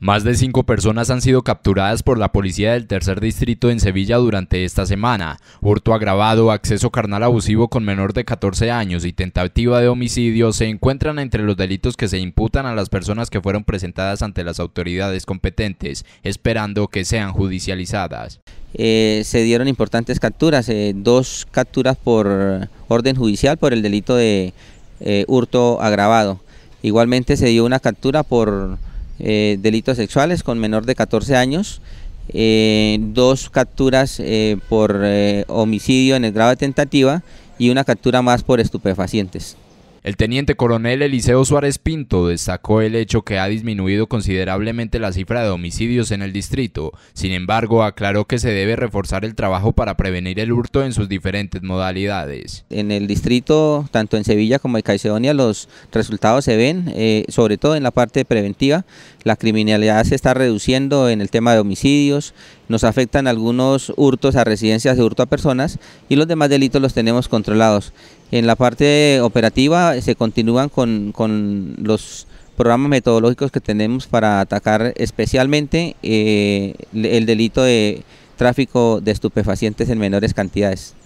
Más de cinco personas han sido capturadas por la policía del tercer distrito en Sevilla durante esta semana. Hurto agravado, acceso carnal abusivo con menor de 14 años y tentativa de homicidio se encuentran entre los delitos que se imputan a las personas que fueron presentadas ante las autoridades competentes, esperando que sean judicializadas. Eh, se dieron importantes capturas, eh, dos capturas por orden judicial por el delito de eh, hurto agravado. Igualmente se dio una captura por eh, delitos sexuales con menor de 14 años, eh, dos capturas eh, por homicidio en el grado de tentativa y una captura más por estupefacientes. El teniente coronel Eliseo Suárez Pinto destacó el hecho que ha disminuido considerablemente la cifra de homicidios en el distrito. Sin embargo, aclaró que se debe reforzar el trabajo para prevenir el hurto en sus diferentes modalidades. En el distrito, tanto en Sevilla como en Caicedonia, los resultados se ven, eh, sobre todo en la parte preventiva. La criminalidad se está reduciendo en el tema de homicidios, nos afectan algunos hurtos a residencias de hurto a personas y los demás delitos los tenemos controlados. En la parte operativa se continúan con, con los programas metodológicos que tenemos para atacar especialmente eh, el delito de tráfico de estupefacientes en menores cantidades.